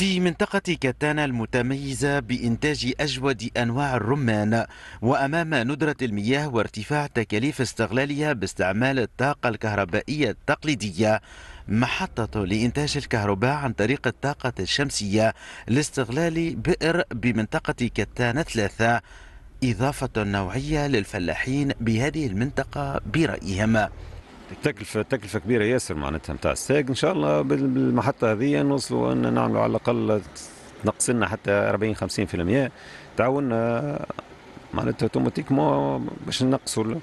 في منطقة كتانا المتميزة بإنتاج أجود أنواع الرمان وأمام ندرة المياه وارتفاع تكاليف استغلالها باستعمال الطاقة الكهربائية التقليدية محطة لإنتاج الكهرباء عن طريق الطاقة الشمسية لاستغلال بئر بمنطقة كتانا ثلاثة إضافة نوعية للفلاحين بهذه المنطقة برأيهم تكلفه تكلفه كبيره ياسر معناتها نتاع الساق ان شاء الله بالمحطه هذه نوصلوا ان نعملوا على الاقل تنقص لنا حتى 40 50% تعاوننا معناتها اوتوماتيكمون باش نقصوا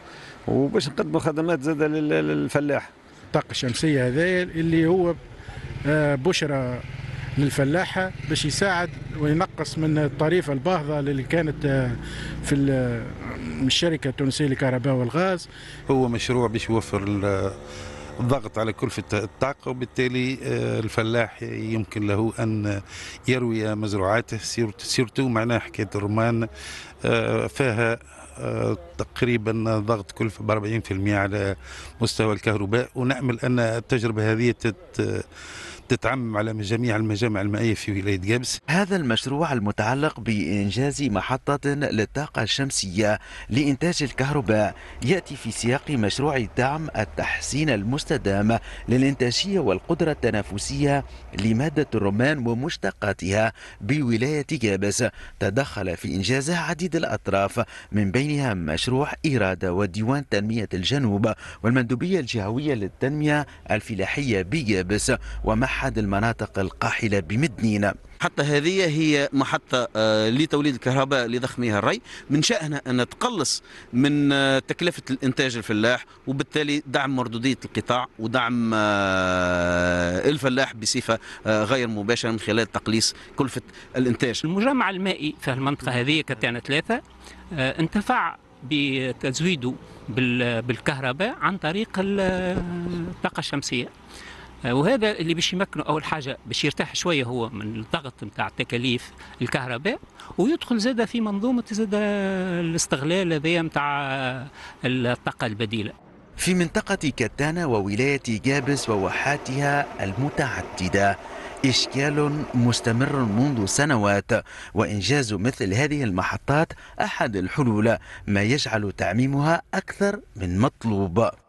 وباش نقدموا خدمات زاده للفلاح الطاقه الشمسيه هذايا اللي هو آه، بشرى من الفلاحه باش يساعد وينقص من الطريفه الباهظه اللي كانت آه، في آه، الشركه التونسيه للكهرباء والغاز. هو مشروع باش يوفر آه، الضغط على كلفة الطاقة وبالتالي الفلاح يمكن له أن يروي مزروعاته سيرتو معناه حكاية الرمان فيها تقريبا ضغط كلفة ب 40% على مستوى الكهرباء ونأمل أن التجربة هذه تت تتعمم على جميع المجامع المائية في ولاية جابس هذا المشروع المتعلق بإنجاز محطة للطاقة الشمسية لإنتاج الكهرباء يأتي في سياق مشروع دعم التحسين المستدام للإنتاجية والقدرة التنافسية لمادة الرمان ومشتقاتها بولاية جابس تدخل في إنجازه عديد الأطراف من بينها مشروع إرادة وديوان تنمية الجنوب والمندوبية الجهوية للتنمية الفلاحية بجابس ومحا أحد المناطق القاحلة بمدنينا حتى هذه هي محطة آه، لتوليد الكهرباء لضخمها الري من شأنها أن تقلص من آه، تكلفة الإنتاج الفلاح وبالتالي دعم مردودية القطاع ودعم آه، الفلاح بصفة غير مباشرة من خلال تقليص كلفة الإنتاج المجمع المائي في المنطقة هذه كتانا ثلاثة انتفع بتزويده بالكهرباء عن طريق الطاقة الشمسية آه، وهذا اللي باش يمكنه اول حاجه باش يرتاح شويه هو من الضغط نتاع التكاليف الكهرباء ويدخل زاده في منظومه زاد الاستغلال هذايا نتاع الطاقه البديله في منطقة كتانة وولاية جابس وواحاتها المتعددة إشكال مستمر منذ سنوات وإنجاز مثل هذه المحطات أحد الحلول ما يجعل تعميمها أكثر من مطلوب